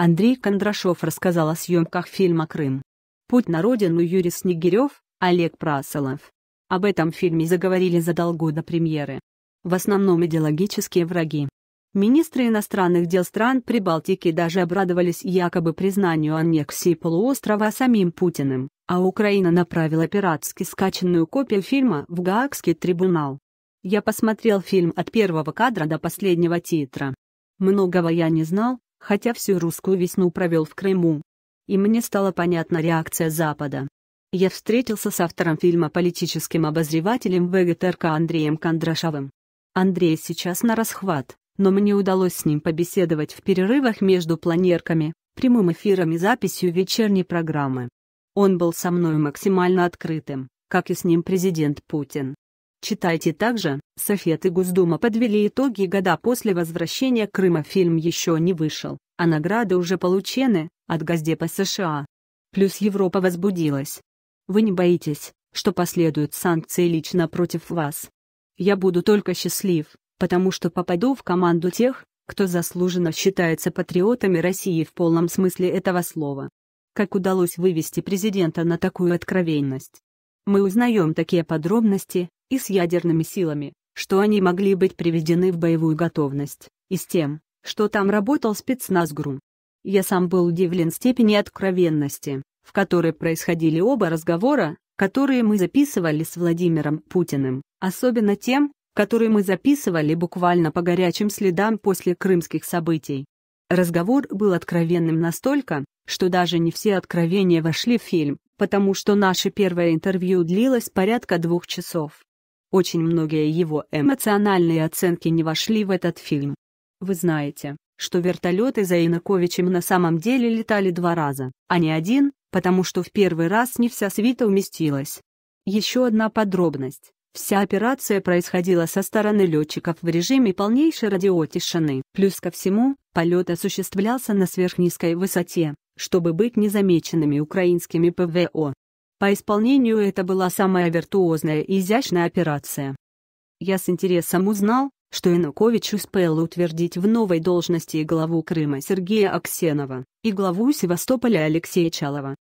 Андрей Кондрашов рассказал о съемках фильма «Крым. Путь на родину» Юрий Снегирев, Олег Прасолов. Об этом фильме заговорили задолго до премьеры. В основном идеологические враги. Министры иностранных дел стран Прибалтики даже обрадовались якобы признанию аннексии полуострова самим Путиным, а Украина направила пиратски скачанную копию фильма в Гаагский трибунал. Я посмотрел фильм от первого кадра до последнего титра. Многого я не знал, хотя всю русскую весну провел в Крыму. И мне стала понятна реакция Запада. Я встретился с автором фильма политическим обозревателем ВГТРК Андреем Кондрашовым. Андрей сейчас на расхват, но мне удалось с ним побеседовать в перерывах между планерками, прямым эфиром и записью вечерней программы. Он был со мной максимально открытым, как и с ним президент Путин. Читайте также, Софет и Госдума подвели итоги года после возвращения Крыма фильм еще не вышел, а награды уже получены, от Газдепа США. Плюс Европа возбудилась. Вы не боитесь, что последуют санкции лично против вас. Я буду только счастлив, потому что попаду в команду тех, кто заслуженно считается патриотами России в полном смысле этого слова. Как удалось вывести президента на такую откровенность? Мы узнаем такие подробности, и с ядерными силами, что они могли быть приведены в боевую готовность, и с тем, что там работал спецназ ГРУ. Я сам был удивлен степени откровенности, в которой происходили оба разговора, которые мы записывали с Владимиром Путиным, особенно тем, которые мы записывали буквально по горячим следам после крымских событий. Разговор был откровенным настолько, что даже не все откровения вошли в фильм, потому что наше первое интервью длилось порядка двух часов. Очень многие его эмоциональные оценки не вошли в этот фильм. Вы знаете, что вертолеты за Януковичем на самом деле летали два раза, а не один, потому что в первый раз не вся свита уместилась. Еще одна подробность. Вся операция происходила со стороны летчиков в режиме полнейшей радиотишины. Плюс ко всему, полет осуществлялся на сверхнизкой высоте, чтобы быть незамеченными украинскими ПВО. По исполнению это была самая виртуозная и изящная операция. Я с интересом узнал, что Янукович успел утвердить в новой должности и главу Крыма Сергея Аксенова, и главу Севастополя Алексея Чалова.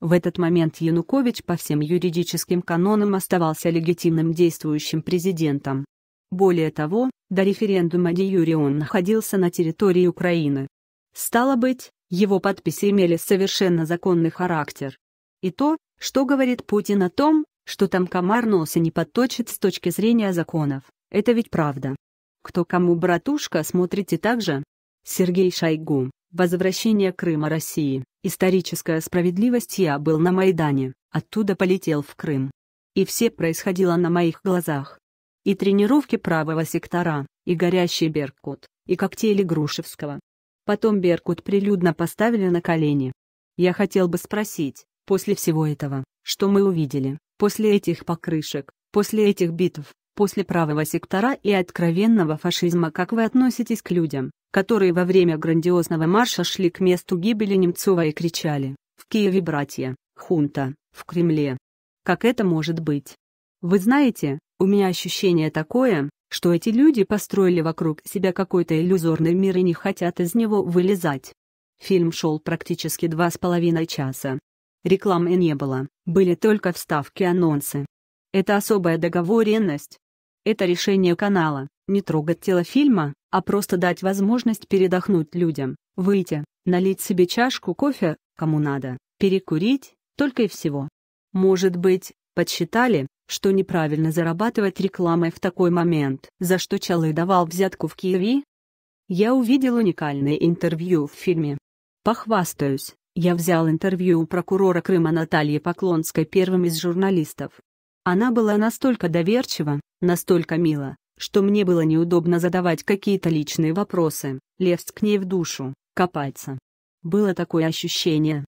В этот момент Янукович по всем юридическим канонам оставался легитимным действующим президентом. Более того, до референдума де Юри он находился на территории Украины. Стало быть, его подписи имели совершенно законный характер и то, что говорит Путин о том, что там комар носа не подточит с точки зрения законов. Это ведь правда. Кто кому братушка, смотрите также. Сергей Шойгу. Возвращение Крыма России. Историческая справедливость. Я был на Майдане, оттуда полетел в Крым. И все происходило на моих глазах. И тренировки правого сектора, и горящий Беркут, и коктейли Грушевского. Потом Беркут прилюдно поставили на колени. Я хотел бы спросить, После всего этого, что мы увидели, после этих покрышек, после этих битв, после правого сектора и откровенного фашизма как вы относитесь к людям, которые во время грандиозного марша шли к месту гибели Немцова и кричали «В Киеве, братья, хунта, в Кремле». Как это может быть? Вы знаете, у меня ощущение такое, что эти люди построили вокруг себя какой-то иллюзорный мир и не хотят из него вылезать. Фильм шел практически два с половиной часа, Рекламы не было, были только вставки-анонсы. Это особая договоренность. Это решение канала, не трогать тело фильма, а просто дать возможность передохнуть людям, выйти, налить себе чашку кофе, кому надо, перекурить, только и всего. Может быть, подсчитали, что неправильно зарабатывать рекламой в такой момент, за что Чалы давал взятку в Киеве? Я увидел уникальное интервью в фильме. Похвастаюсь, я взял интервью у прокурора Крыма Натальи Поклонской первым из журналистов. Она была настолько доверчива, настолько мила, что мне было неудобно задавать какие-то личные вопросы, лезть к ней в душу, копаться. Было такое ощущение.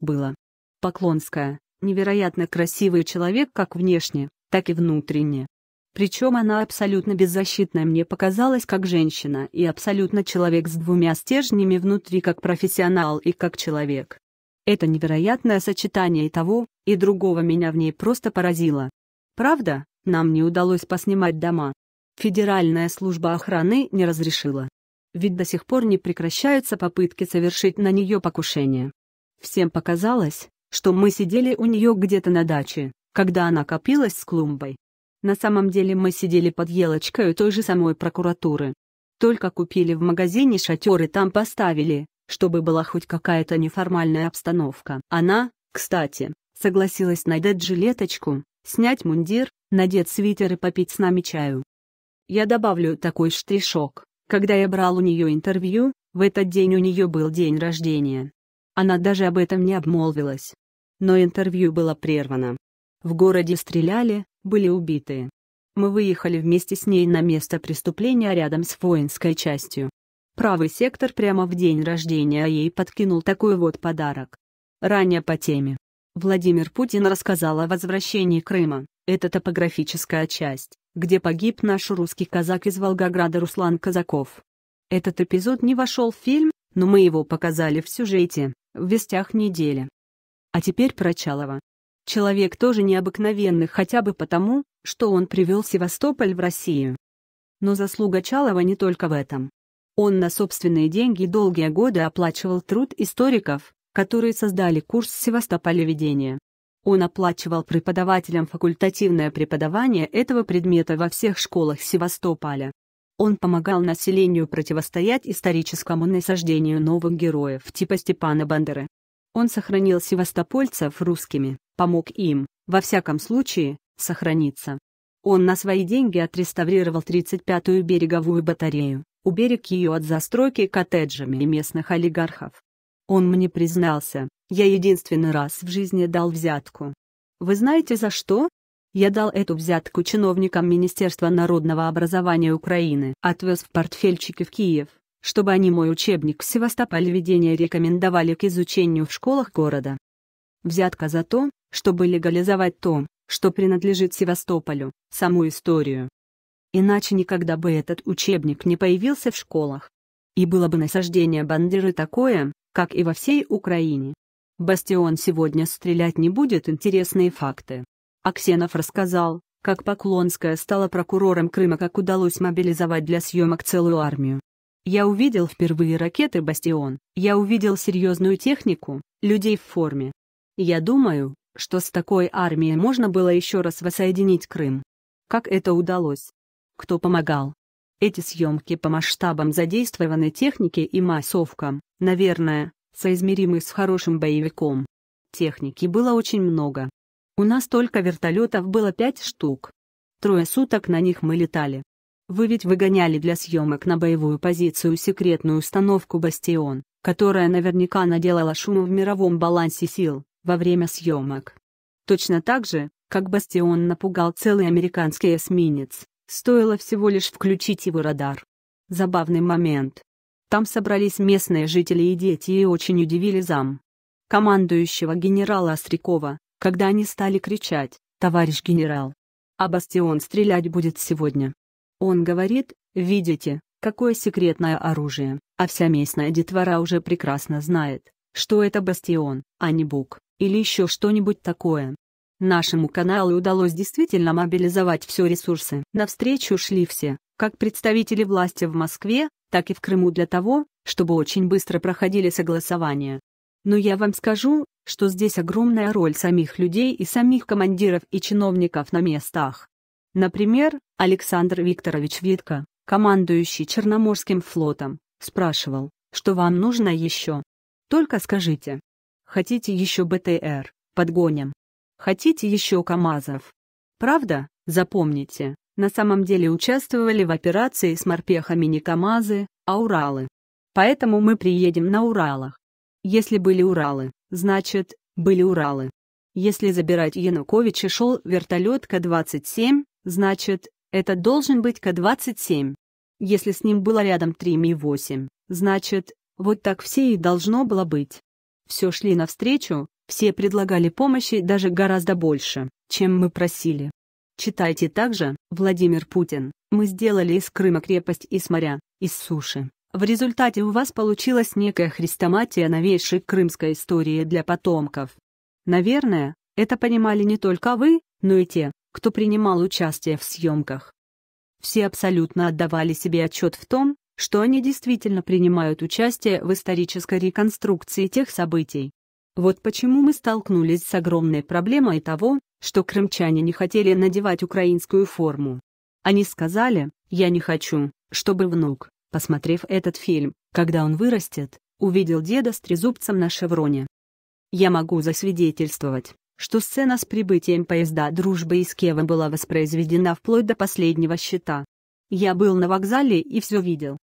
Было. Поклонская, невероятно красивый человек как внешне, так и внутренне. Причем она абсолютно беззащитная мне показалась как женщина и абсолютно человек с двумя стержнями внутри как профессионал и как человек. Это невероятное сочетание и того, и другого меня в ней просто поразило. Правда, нам не удалось поснимать дома. Федеральная служба охраны не разрешила. Ведь до сих пор не прекращаются попытки совершить на нее покушение. Всем показалось, что мы сидели у нее где-то на даче, когда она копилась с клумбой. На самом деле мы сидели под елочкой у той же самой прокуратуры. Только купили в магазине шатер и там поставили, чтобы была хоть какая-то неформальная обстановка. Она, кстати, согласилась надеть жилеточку, снять мундир, надеть свитер и попить с нами чаю. Я добавлю такой штришок. Когда я брал у нее интервью, в этот день у нее был день рождения. Она даже об этом не обмолвилась. Но интервью было прервано. В городе стреляли, были убиты. Мы выехали вместе с ней на место преступления рядом с воинской частью. Правый сектор прямо в день рождения ей подкинул такой вот подарок. Ранее по теме. Владимир Путин рассказал о возвращении Крыма. Это топографическая часть, где погиб наш русский казак из Волгограда Руслан Казаков. Этот эпизод не вошел в фильм, но мы его показали в сюжете, в вестях недели. А теперь про Чалова. Человек тоже необыкновенный хотя бы потому, что он привел Севастополь в Россию. Но заслуга Чалова не только в этом. Он на собственные деньги долгие годы оплачивал труд историков, которые создали курс Севастополеведения. Он оплачивал преподавателям факультативное преподавание этого предмета во всех школах Севастополя. Он помогал населению противостоять историческому насаждению новых героев типа Степана Бандеры. Он сохранил севастопольцев русскими помог им, во всяком случае, сохраниться. Он на свои деньги отреставрировал 35-ю береговую батарею, уберег ее от застройки коттеджами местных олигархов. Он мне признался, я единственный раз в жизни дал взятку. Вы знаете за что? Я дал эту взятку чиновникам Министерства народного образования Украины. Отвез в портфельчике в Киев, чтобы они мой учебник «Севастополь» ведения рекомендовали к изучению в школах города. Взятка за то, чтобы легализовать то, что принадлежит Севастополю, саму историю. Иначе никогда бы этот учебник не появился в школах. И было бы насаждение Бандеры такое, как и во всей Украине. Бастион сегодня стрелять не будет интересные факты. Аксенов рассказал, как Поклонская стала прокурором Крыма, как удалось мобилизовать для съемок целую армию. Я увидел впервые ракеты «Бастион», я увидел серьезную технику, людей в форме. Я думаю, что с такой армией можно было еще раз воссоединить Крым. Как это удалось? Кто помогал? Эти съемки по масштабам задействованной техники и массовкам, наверное, соизмеримы с хорошим боевиком. Техники было очень много. У нас только вертолетов было пять штук. Трое суток на них мы летали. Вы ведь выгоняли для съемок на боевую позицию секретную установку «Бастион», которая наверняка наделала шума в мировом балансе сил во время съемок. Точно так же, как «Бастион» напугал целый американский эсминец, стоило всего лишь включить его радар. Забавный момент. Там собрались местные жители и дети и очень удивили зам. Командующего генерала Острякова, когда они стали кричать «Товарищ генерал!» «А Бастион стрелять будет сегодня!» Он говорит «Видите, какое секретное оружие, а вся местная детвора уже прекрасно знает, что это Бастион, а не Бук» или еще что-нибудь такое. Нашему каналу удалось действительно мобилизовать все ресурсы. Навстречу шли все, как представители власти в Москве, так и в Крыму для того, чтобы очень быстро проходили согласования. Но я вам скажу, что здесь огромная роль самих людей и самих командиров и чиновников на местах. Например, Александр Викторович Витко, командующий Черноморским флотом, спрашивал, что вам нужно еще. Только скажите, Хотите еще БТР? Подгоним. Хотите еще КАМАЗов? Правда? Запомните, на самом деле участвовали в операции с морпехами не КАМАЗы, а Уралы. Поэтому мы приедем на Уралах. Если были Уралы, значит, были Уралы. Если забирать Януковича шел вертолет К-27, значит, это должен быть К-27. Если с ним было рядом 3 Ми-8, значит, вот так все и должно было быть все шли навстречу, все предлагали помощи даже гораздо больше, чем мы просили. Читайте также, Владимир Путин, мы сделали из Крыма крепость из моря, из суши. В результате у вас получилась некая хрестоматия новейшей крымской истории для потомков. Наверное, это понимали не только вы, но и те, кто принимал участие в съемках. Все абсолютно отдавали себе отчет в том, что они действительно принимают участие в исторической реконструкции тех событий. Вот почему мы столкнулись с огромной проблемой того, что крымчане не хотели надевать украинскую форму. Они сказали «Я не хочу, чтобы внук, посмотрев этот фильм, когда он вырастет, увидел деда с трезубцем на шевроне. Я могу засвидетельствовать, что сцена с прибытием поезда «Дружба» из Кева была воспроизведена вплоть до последнего счета. Я был на вокзале и все видел.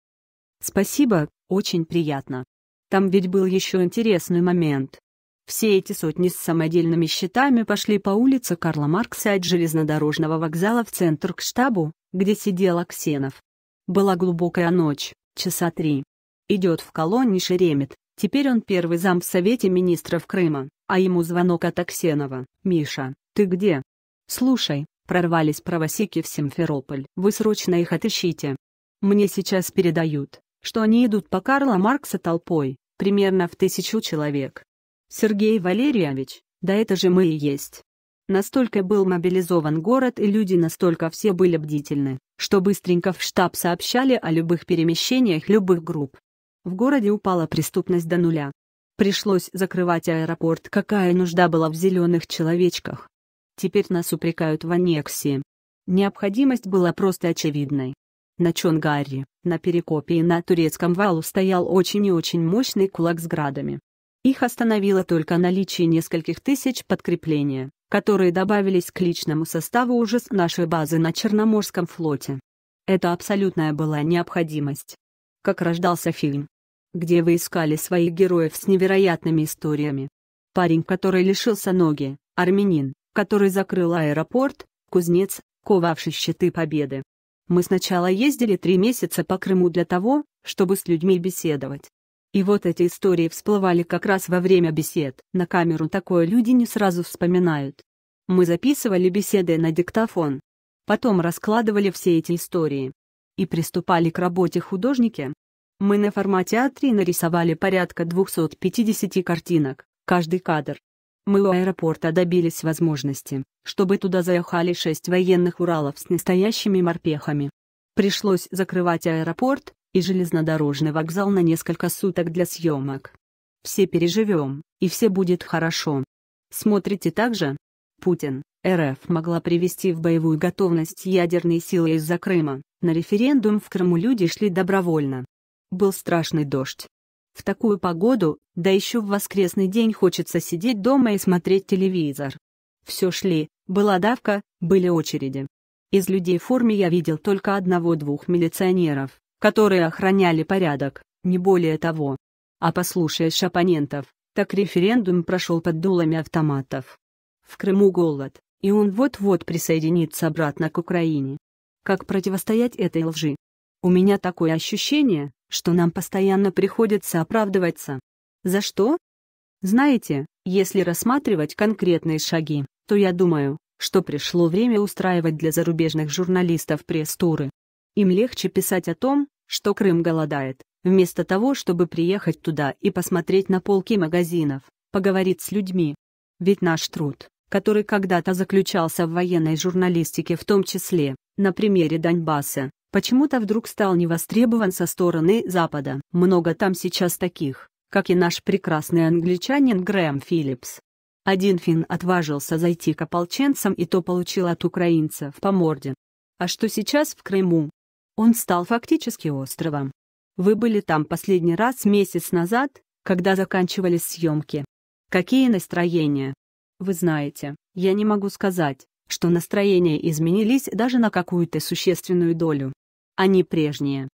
Спасибо, очень приятно. Там ведь был еще интересный момент. Все эти сотни с самодельными щитами пошли по улице Карла Маркса от железнодорожного вокзала в центр к штабу, где сидел Аксенов. Была глубокая ночь, часа три. Идет в колонне Шеремет, теперь он первый зам в Совете министров Крыма, а ему звонок от Аксенова. «Миша, ты где?» «Слушай, прорвались правосеки в Симферополь, вы срочно их отыщите. Мне сейчас передают» что они идут по Карла Маркса толпой, примерно в тысячу человек. Сергей Валерьевич, да это же мы и есть. Настолько был мобилизован город и люди настолько все были бдительны, что быстренько в штаб сообщали о любых перемещениях любых групп. В городе упала преступность до нуля. Пришлось закрывать аэропорт, какая нужда была в зеленых человечках. Теперь нас упрекают в аннексии. Необходимость была просто очевидной. На Чонгаре, на Перекопе и на Турецком валу стоял очень и очень мощный кулак с градами. Их остановило только наличие нескольких тысяч подкрепления, которые добавились к личному составу уже с нашей базы на Черноморском флоте. Это абсолютная была необходимость. Как рождался фильм. Где вы искали своих героев с невероятными историями. Парень, который лишился ноги, армянин, который закрыл аэропорт, кузнец, ковавший щиты победы, мы сначала ездили три месяца по Крыму для того, чтобы с людьми беседовать. И вот эти истории всплывали как раз во время бесед. На камеру такое люди не сразу вспоминают. Мы записывали беседы на диктофон. Потом раскладывали все эти истории. И приступали к работе художники. Мы на формате А3 нарисовали порядка 250 картинок, каждый кадр мы у аэропорта добились возможности, чтобы туда заехали шесть военных Уралов с настоящими морпехами. Пришлось закрывать аэропорт и железнодорожный вокзал на несколько суток для съемок. Все переживем, и все будет хорошо. Смотрите также? Путин, РФ могла привести в боевую готовность ядерные силы из-за Крыма, на референдум в Крыму люди шли добровольно. Был страшный дождь, в такую погоду, да еще в воскресный день хочется сидеть дома и смотреть телевизор. Все шли, была давка, были очереди. Из людей в форме я видел только одного-двух милиционеров, которые охраняли порядок, не более того. А послушаешь оппонентов, так референдум прошел под дулами автоматов. В Крыму голод, и он вот-вот присоединится обратно к Украине. Как противостоять этой лжи? У меня такое ощущение, что нам постоянно приходится оправдываться. За что? Знаете, если рассматривать конкретные шаги, то я думаю, что пришло время устраивать для зарубежных журналистов пресс-туры. Им легче писать о том, что Крым голодает, вместо того, чтобы приехать туда и посмотреть на полки магазинов, поговорить с людьми. Ведь наш труд, который когда-то заключался в военной журналистике в том числе, на примере Донбасса, почему-то вдруг стал невостребован со стороны Запада. Много там сейчас таких, как и наш прекрасный англичанин Грэм Филлипс. Один фин отважился зайти к ополченцам и то получил от украинцев по морде. А что сейчас в Крыму? Он стал фактически островом. Вы были там последний раз месяц назад, когда заканчивались съемки. Какие настроения? Вы знаете, я не могу сказать, что настроения изменились даже на какую-то существенную долю а не прежние.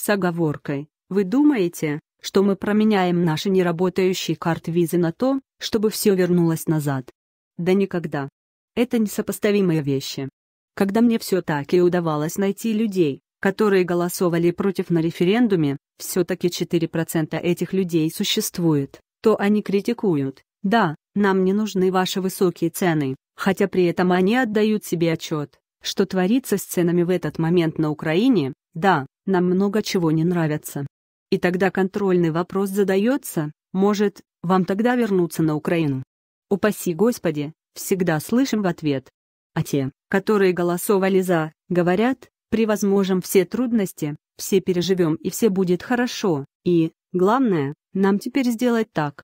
С оговоркой. Вы думаете, что мы променяем наши неработающие карты визы на то, чтобы все вернулось назад? Да никогда. Это несопоставимые вещи. Когда мне все так и удавалось найти людей, которые голосовали против на референдуме, все-таки 4% этих людей существует, то они критикуют. Да, нам не нужны ваши высокие цены, хотя при этом они отдают себе отчет, что творится с ценами в этот момент на Украине, да, нам много чего не нравится. И тогда контрольный вопрос задается, может, вам тогда вернуться на Украину? Упаси Господи, всегда слышим в ответ. А те, которые голосовали за, говорят, превозможем все трудности, все переживем и все будет хорошо, и, главное, нам теперь сделать так,